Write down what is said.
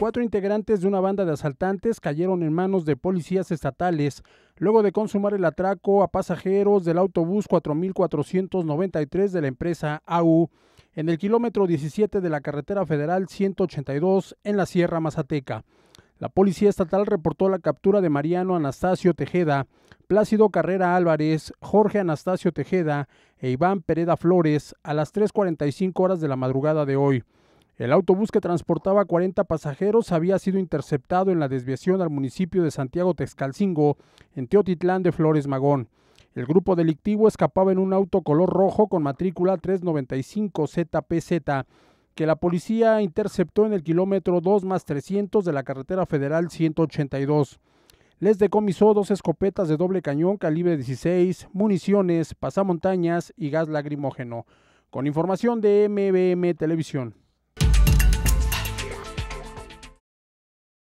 cuatro integrantes de una banda de asaltantes cayeron en manos de policías estatales luego de consumar el atraco a pasajeros del autobús 4493 de la empresa AU en el kilómetro 17 de la carretera federal 182 en la Sierra Mazateca. La Policía Estatal reportó la captura de Mariano Anastasio Tejeda, Plácido Carrera Álvarez, Jorge Anastasio Tejeda e Iván Pereda Flores a las 3.45 horas de la madrugada de hoy. El autobús que transportaba 40 pasajeros había sido interceptado en la desviación al municipio de Santiago Texcalcingo, en Teotitlán de Flores Magón. El grupo delictivo escapaba en un auto color rojo con matrícula 395ZPZ que la policía interceptó en el kilómetro 2 más 300 de la carretera federal 182. Les decomisó dos escopetas de doble cañón calibre 16, municiones, pasamontañas y gas lacrimógeno. Con información de MBM Televisión.